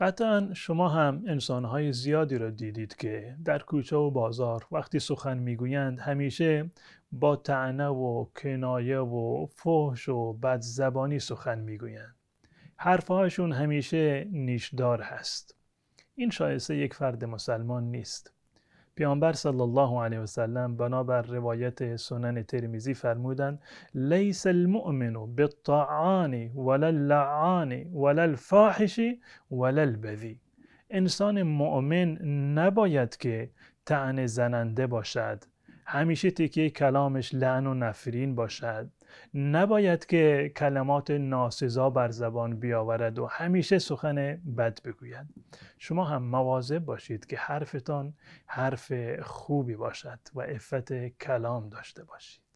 قطعا شما هم انسانهای زیادی را دیدید که در کوچه و بازار وقتی سخن میگویند همیشه با تعنه و کنایه و فحش و بدزبانی سخن میگویند. حرفهاشون همیشه نیشدار هست. این شایسته یک فرد مسلمان نیست. پیامبر صلی الله علیه و سلم بنابر روایت سنن ترمیزی فرمودند لیس المؤمن بالطعان ولا اللعان ولا الفاحش ولا البذی انسان مؤمن نباید که تعن زننده باشد همیشه تکیه کلامش لعن و نفرین باشد نباید که کلمات ناسزا بر زبان بیاورد و همیشه سخن بد بگوید شما هم مواظب باشید که حرفتان حرف خوبی باشد و عفت کلام داشته باشید